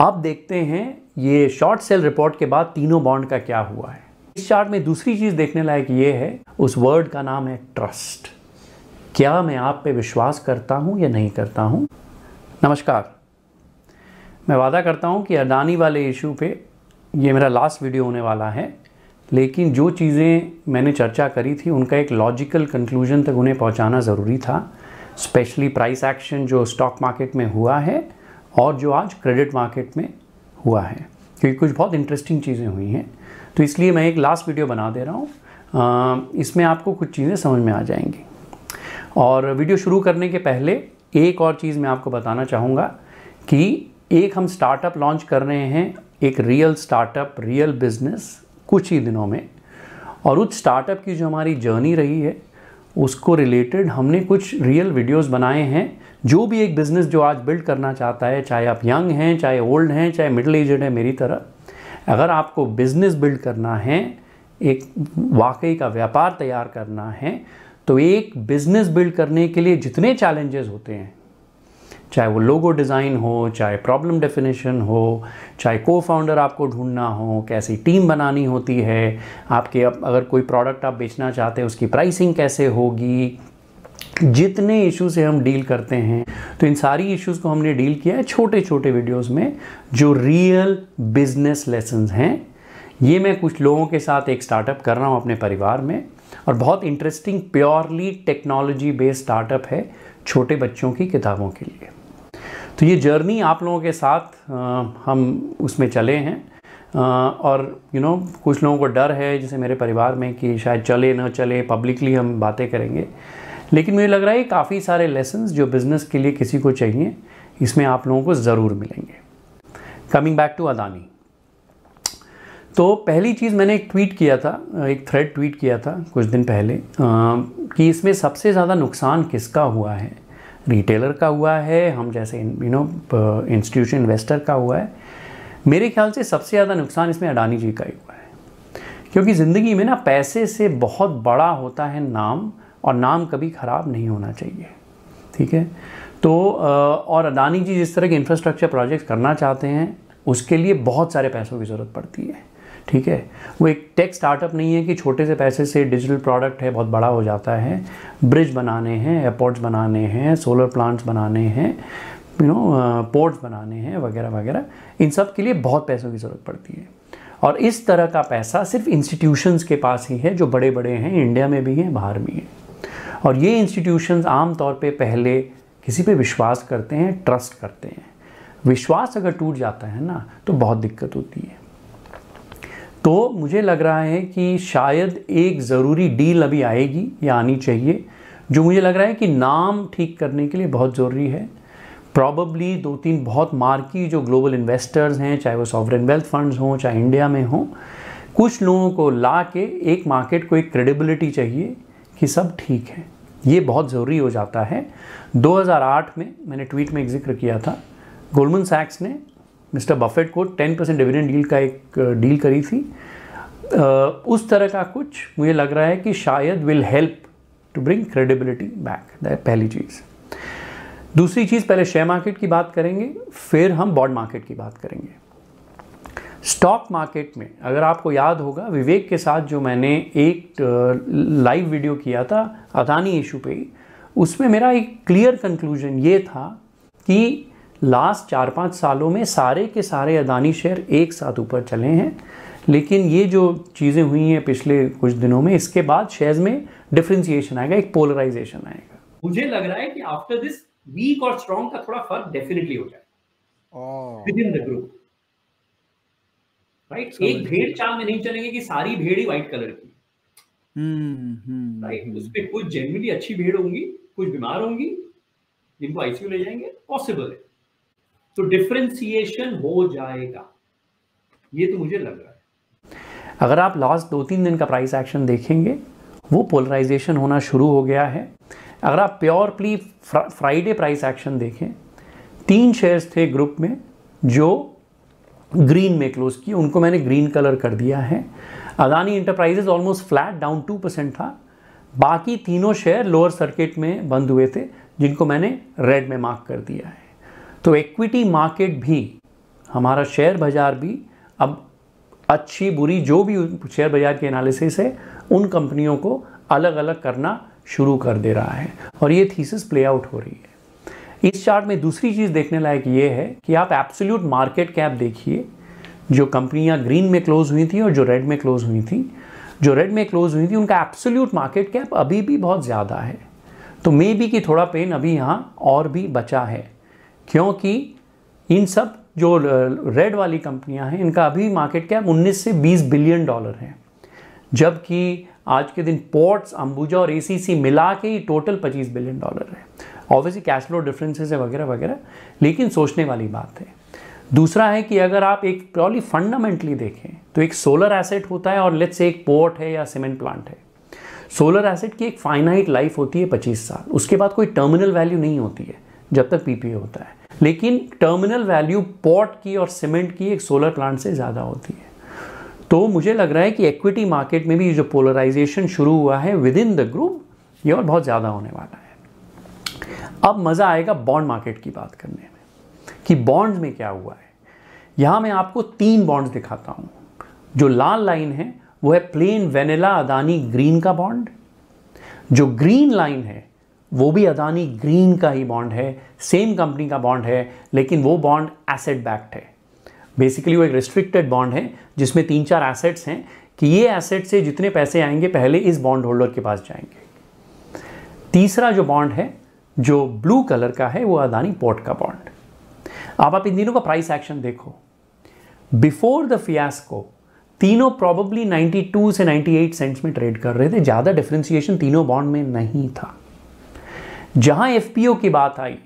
आप देखते हैं ये शॉर्ट सेल रिपोर्ट के बाद तीनों बॉन्ड का क्या हुआ है इस चार्ट में दूसरी चीज़ देखने लायक ये है उस वर्ड का नाम है ट्रस्ट क्या मैं आप पे विश्वास करता हूँ या नहीं करता हूँ नमस्कार मैं वादा करता हूँ कि अडानी वाले इशू पे ये मेरा लास्ट वीडियो होने वाला है लेकिन जो चीज़ें मैंने चर्चा करी थी उनका एक लॉजिकल कंक्लूजन तक उन्हें पहुँचाना ज़रूरी था स्पेशली प्राइस एक्शन जो स्टॉक मार्केट में हुआ है और जो आज क्रेडिट मार्केट में हुआ है क्योंकि कुछ बहुत इंटरेस्टिंग चीज़ें हुई हैं तो इसलिए मैं एक लास्ट वीडियो बना दे रहा हूँ इसमें आपको कुछ चीज़ें समझ में आ जाएंगी और वीडियो शुरू करने के पहले एक और चीज़ मैं आपको बताना चाहूँगा कि एक हम स्टार्टअप लॉन्च कर रहे हैं एक रियल स्टार्टअप रियल बिजनेस कुछ ही दिनों में और उस स्टार्टअप की जो हमारी जर्नी रही है उसको रिलेटेड हमने कुछ रियल वीडियोस बनाए हैं जो भी एक बिज़नेस जो आज बिल्ड करना चाहता है चाहे आप यंग हैं चाहे ओल्ड हैं चाहे मिडिल एजड है मेरी तरह अगर आपको बिज़नेस बिल्ड करना है एक वाकई का व्यापार तैयार करना है तो एक बिज़नेस बिल्ड करने के लिए जितने चैलेंजेस होते हैं चाहे वो लोगो डिज़ाइन हो चाहे प्रॉब्लम डेफिनेशन हो चाहे को फाउंडर आपको ढूंढना हो कैसी टीम बनानी होती है आपके अब अगर कोई प्रोडक्ट आप बेचना चाहते हैं उसकी प्राइसिंग कैसे होगी जितने इश्यूज से हम डील करते हैं तो इन सारी इश्यूज़ को हमने डील किया है छोटे छोटे वीडियोस में जो रियल बिजनेस लेसन हैं ये मैं कुछ लोगों के साथ एक स्टार्टअप कर रहा हूँ अपने परिवार में और बहुत interesting purely technology based startup है छोटे बच्चों की किताबों के लिए तो ये जर्नी आप लोगों के साथ आ, हम उसमें चले हैं आ, और यू you नो know, कुछ लोगों को डर है जैसे मेरे परिवार में कि शायद चले ना चले पब्लिकली हम बातें करेंगे लेकिन मुझे लग रहा है काफ़ी सारे लेसन्स जो बिज़नेस के लिए किसी को चाहिए इसमें आप लोगों को ज़रूर मिलेंगे कमिंग बैक टू अदानी तो पहली चीज़ मैंने एक ट्वीट किया था एक थ्रेड ट्वीट किया था कुछ दिन पहले आ, कि इसमें सबसे ज़्यादा नुकसान किसका हुआ है रिटेलर का हुआ है हम जैसे यू नो इंस्टीट्यूशन इन्वेस्टर का हुआ है मेरे ख्याल से सबसे ज़्यादा नुकसान इसमें अडानी जी का ही हुआ है क्योंकि ज़िंदगी में ना पैसे से बहुत बड़ा होता है नाम और नाम कभी ख़राब नहीं होना चाहिए ठीक है तो और अडानी जी जिस तरह के इंफ्रास्ट्रक्चर प्रोजेक्ट्स करना चाहते हैं उसके लिए बहुत सारे पैसों की ज़रूरत पड़ती है ठीक है वो एक टेक स्टार्टअप नहीं है कि छोटे से पैसे से डिजिटल प्रोडक्ट है बहुत बड़ा हो जाता है ब्रिज बनाने हैं एयरपोर्ट्स बनाने हैं सोलर प्लांट्स बनाने हैं यू नो पोर्ट्स बनाने हैं वगैरह वगैरह इन सब के लिए बहुत पैसों की ज़रूरत पड़ती है और इस तरह का पैसा सिर्फ इंस्टीट्यूशंस के पास ही है जो बड़े बड़े हैं इंडिया में भी हैं बाहर भी हैं और ये इंस्टीट्यूशंस आमतौर पे पहले किसी पे विश्वास करते हैं ट्रस्ट करते हैं विश्वास अगर टूट जाता है ना तो बहुत दिक्कत होती है तो मुझे लग रहा है कि शायद एक ज़रूरी डील अभी आएगी या आनी चाहिए जो मुझे लग रहा है कि नाम ठीक करने के लिए बहुत ज़रूरी है प्रॉबली दो तीन बहुत मार्की जो ग्लोबल इन्वेस्टर्स हैं चाहे वो सॉवरन वेल्थ फंड्स हों चाहे इंडिया में हों कुछ लोगों को ला के एक मार्केट को एक क्रेडिबिलिटी चाहिए कि सब ठीक है ये बहुत ज़रूरी हो जाता है 2008 में मैंने ट्वीट में एक जिक्र किया था गोल्डमन सैक्स ने मिस्टर बफेट को 10 परसेंट डिविडेंड डील का एक डील करी थी उस तरह का कुछ मुझे लग रहा है कि शायद will help to bring credibility back पहली चीज़ दूसरी चीज़ पहले शेयर मार्केट की बात करेंगे फिर हम बॉन्ड मार्केट की बात करेंगे स्टॉक मार्केट में अगर आपको याद होगा विवेक के साथ जो मैंने एक लाइव वीडियो किया था अदानी इशू पे उसमें मेरा एक क्लियर कंक्लूजन ये था कि लास्ट चार पाँच सालों में सारे के सारे अदानी शेयर एक साथ ऊपर चले हैं लेकिन ये जो चीज़ें हुई हैं पिछले कुछ दिनों में इसके बाद शेयर्स में डिफ्रेंसिएशन आएगा एक पोलराइजेशन आएगा मुझे लग रहा है कि आफ्टर दिस वीक और स्ट्रॉन्ग का थोड़ा फर्क डेफिनेटली हो जाए within the group right एक भेड़ चाल में नहीं चलेंगे कि सारी भेड़ ही व्हाइट कलर की राइट उस पर कुछ जेनविली अच्छी भेड़ होंगी कुछ बीमार होंगी जिनको आईसीयू ले जाएंगे पॉसिबल है तो डिफ्रेंसिएशन हो जाएगा ये तो मुझे लग रहा है अगर आप लास्ट दो तीन दिन का प्राइस एक्शन देखेंगे वो पोलराइजेशन होना शुरू हो गया है अगर आप प्योरली फ्राइडे प्राइस एक्शन देखें तीन शेयर्स थे ग्रुप में जो ग्रीन में क्लोज किए उनको मैंने ग्रीन कलर कर दिया है Adani Enterprises almost flat down two percent था बाकी तीनों शेयर लोअर सर्किट में बंद हुए थे जिनको मैंने रेड में मार्क कर दिया है तो इक्विटी मार्केट भी हमारा शेयर बाज़ार भी अब अच्छी बुरी जो भी शेयर बाज़ार के एनालिसिस है उन कंपनियों को अलग अलग करना शुरू कर दे रहा है और ये थीसिस प्ले आउट हो रही है इस चार्ट में दूसरी चीज़ देखने लायक ये है कि आप एब्सोल्यूट मार्केट कैप देखिए जो कंपनियां ग्रीन में क्लोज हुई थी और जो रेड में क्लोज हुई थी जो रेड में क्लोज हुई थी उनका एब्सोल्यूट मार्केट कैप अभी भी बहुत ज़्यादा है तो मे बी कि थोड़ा पेन अभी यहाँ और भी बचा है क्योंकि इन सब जो रेड वाली कंपनियां हैं इनका अभी मार्केट कैप 19 से 20 बिलियन डॉलर है जबकि आज के दिन पोर्ट्स अंबुजा और एसीसी मिला के ही टोटल 25 बिलियन डॉलर है ऑब्वियसली कैश फ्लो डिफरेंसेस है वगैरह वगैरह लेकिन सोचने वाली बात है दूसरा है कि अगर आप एक प्रॉली फंडामेंटली देखें तो एक सोलर एसेट होता है और लेट्स से एक पोर्ट है या सीमेंट प्लांट है सोलर एसेट की एक फाइनाइट लाइफ होती है 25 साल उसके बाद कोई टर्मिनल वैल्यू नहीं होती है जब तक पीपीए होता है लेकिन टर्मिनल वैल्यू पॉट की और सीमेंट की एक सोलर प्लांट से ज़्यादा होती है तो मुझे लग रहा है कि इक्विटी मार्केट में भी जो पोलराइजेशन शुरू हुआ है विद इन द ग्रुप ये और बहुत ज़्यादा होने वाला है अब मज़ा आएगा बॉन्ड मार्केट की बात करने में कि बॉन्ड्स में क्या हुआ है यहाँ मैं आपको तीन बॉन्ड्स दिखाता हूँ जो लाल लाइन है वो है प्लेन वेनेला अदानी ग्रीन का बॉन्ड जो ग्रीन लाइन है वो भी अदानी ग्रीन का ही बॉन्ड है सेम कंपनी का बॉन्ड है लेकिन वो बॉन्ड एसेट बैक्ड है बेसिकली वो एक रिस्ट्रिक्टेड बॉन्ड है जिसमें तीन चार एसेट्स हैं कि ये एसेट से जितने पैसे आएंगे पहले इस बॉन्ड होल्डर के पास जाएंगे तीसरा जो बॉन्ड है जो ब्लू कलर का है वो अदानी पोर्ट का बॉन्ड अब आप इन तीनों का प्राइस एक्शन देखो बिफोर द फियास्को तीनों प्रॉब्ली 92 से 98 सेंट्स में ट्रेड कर रहे थे ज़्यादा डिफ्रेंसिएशन तीनों बॉन्ड में नहीं था जहां एफ की बात आई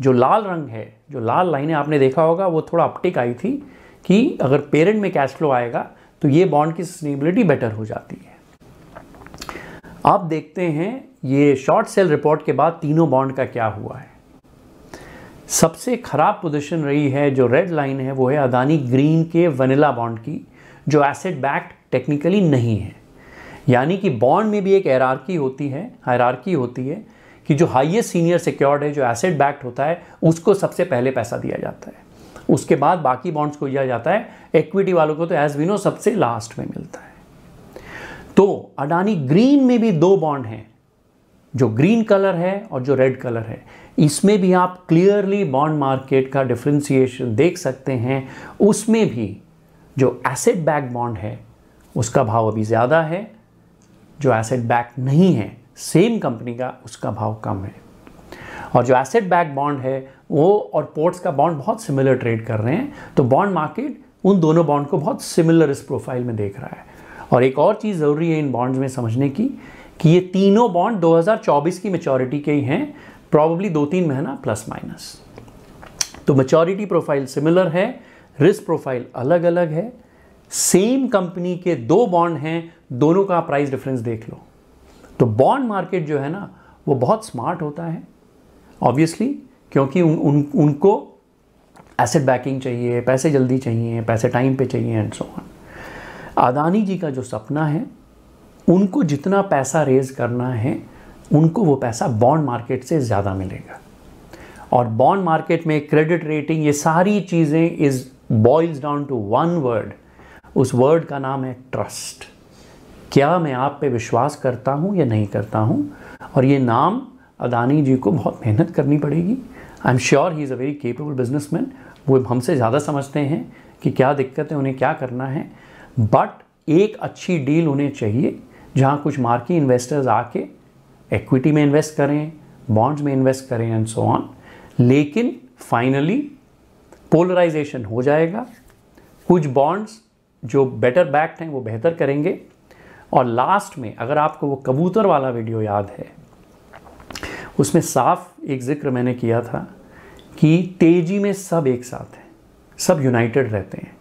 जो लाल रंग है जो लाल लाइनें आपने देखा होगा वो थोड़ा अपटिक आई थी कि अगर पेरेंट में कैश फ्लो आएगा तो ये बॉन्ड की सस्टेनेबिलिटी बेटर हो जाती है आप देखते हैं ये शॉर्ट सेल रिपोर्ट के बाद तीनों बॉन्ड का क्या हुआ है सबसे खराब पोजीशन रही है जो रेड लाइन है वो है अदानी ग्रीन के वनीला बॉन्ड की जो एसेट बैक्ड टेक्निकली नहीं है यानी कि बॉन्ड में भी एक एरारकी होती है हायरार्की होती है कि जो हाइएस्ट सीनियर सिक्योर्ड है जो एसेट बैक्ड होता है उसको सबसे पहले पैसा दिया जाता है उसके बाद बाकी बॉन्ड्स को दिया जाता है इक्विटी वालों को तो एज वी नो सबसे लास्ट में मिलता है तो अडानी ग्रीन में भी दो बॉन्ड हैं जो ग्रीन कलर है और जो रेड कलर है इसमें भी आप क्लियरली बॉन्ड मार्केट का डिफ्रेंसिएशन देख सकते हैं उसमें भी जो एसेट बैक बॉन्ड है उसका भाव अभी ज़्यादा है जो एसेट बैक नहीं है सेम कंपनी का उसका भाव कम है और जो एसेट बैक बॉन्ड है वो और पोर्ट्स का बॉन्ड बहुत सिमिलर ट्रेड कर रहे हैं तो बॉन्ड मार्केट उन दोनों बॉन्ड को बहुत सिमिलर इस प्रोफाइल में देख रहा है और एक और चीज़ ज़रूरी है इन बॉन्ड्स में समझने की कि ये तीनों बॉन्ड 2024 की मेचोरिटी के ही हैं प्रॉब्ली दो तीन महीना प्लस माइनस तो मेचोरिटी प्रोफाइल सिमिलर है रिस्क प्रोफाइल अलग अलग है सेम कंपनी के दो बॉन्ड हैं दोनों का प्राइस डिफरेंस देख लो तो बॉन्ड मार्केट जो है ना वो बहुत स्मार्ट होता है ऑब्वियसली क्योंकि उन, उन उनको एसेट बैकिंग चाहिए पैसे जल्दी चाहिए पैसे टाइम पे चाहिए and so on Adani ji का जो सपना है उनको जितना पैसा रेज करना है उनको वो पैसा बॉन्ड मार्केट से ज़्यादा मिलेगा और बॉन्ड मार्केट में क्रेडिट रेटिंग ये सारी चीज़ें is boils down to one word उस वर्ड का नाम है ट्रस्ट क्या मैं आप पे विश्वास करता हूँ या नहीं करता हूँ और ये नाम अदानी जी को बहुत मेहनत करनी पड़ेगी I am sure he is a very capable man वो हमसे ज़्यादा समझते हैं कि क्या दिक्कत है उन्हें क्या करना है बट एक अच्छी डील होनी चाहिए जहाँ कुछ मार्की इन्वेस्टर्स आके एक्विटी में इन्वेस्ट करें बॉन्ड्स में इन्वेस्ट करें एंड सो ऑन लेकिन फाइनली पोलराइजेशन हो जाएगा कुछ बॉन्ड्स जो बेटर बैक्ड हैं वो बेहतर करेंगे और लास्ट में अगर आपको वो कबूतर वाला वीडियो याद है उसमें साफ एक जिक्र मैंने किया था कि तेजी में सब एक साथ हैं सब यूनाइटेड रहते हैं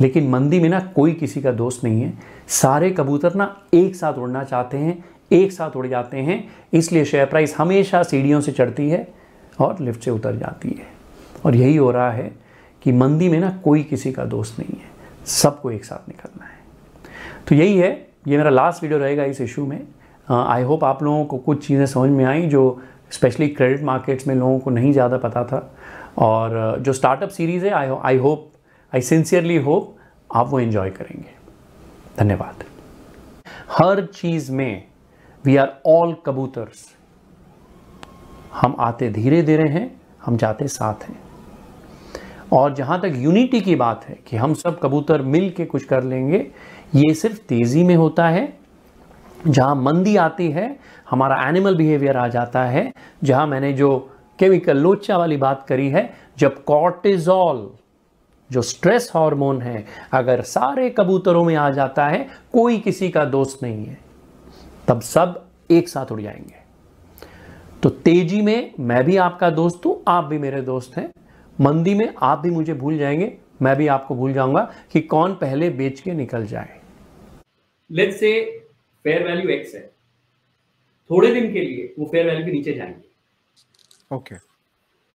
लेकिन मंदी में ना कोई किसी का दोस्त नहीं है सारे कबूतर ना एक साथ उड़ना चाहते हैं एक साथ उड़ जाते हैं इसलिए शेयर प्राइस हमेशा सीढ़ियों से चढ़ती है और लिफ्ट से उतर जाती है और यही हो रहा है कि मंदी में ना कोई किसी का दोस्त नहीं है सबको एक साथ निकलना है तो यही है ये मेरा लास्ट वीडियो रहेगा इस इशू में आई uh, होप आप लोगों को कुछ चीज़ें समझ में आई जो स्पेशली क्रेडिट मार्केट्स में लोगों को नहीं ज़्यादा पता था और uh, जो स्टार्टअप सीरीज़ है I I hope I sincerely hope आप वो इन्जॉय करेंगे धन्यवाद हर चीज़ में वी आर ऑल कबूतर्स हम आते धीरे धीरे हैं हम जाते साथ हैं और जहाँ तक यूनिटी की बात है कि हम सब कबूतर मिल के कुछ कर लेंगे ये सिर्फ तेज़ी में होता है जहाँ मंदी आती है हमारा एनिमल बिहेवियर आ जाता है जहाँ मैंने जो केमिकल लोचा वाली बात करी है जब कॉर्टिजॉल जो स्ट्रेस हार्मोन है अगर सारे कबूतरों में आ जाता है कोई किसी का दोस्त नहीं है तब सब एक साथ उड़ जाएंगे तो तेजी में मैं भी आपका दोस्त हूं आप भी मेरे दोस्त हैं मंदी में आप भी मुझे भूल जाएंगे मैं भी आपको भूल जाऊंगा कि कौन पहले बेच के निकल जाए let's say fair value x है थोड़े दिन के लिए वो फेयर वैल्यू के नीचे जाएंगे ओके okay.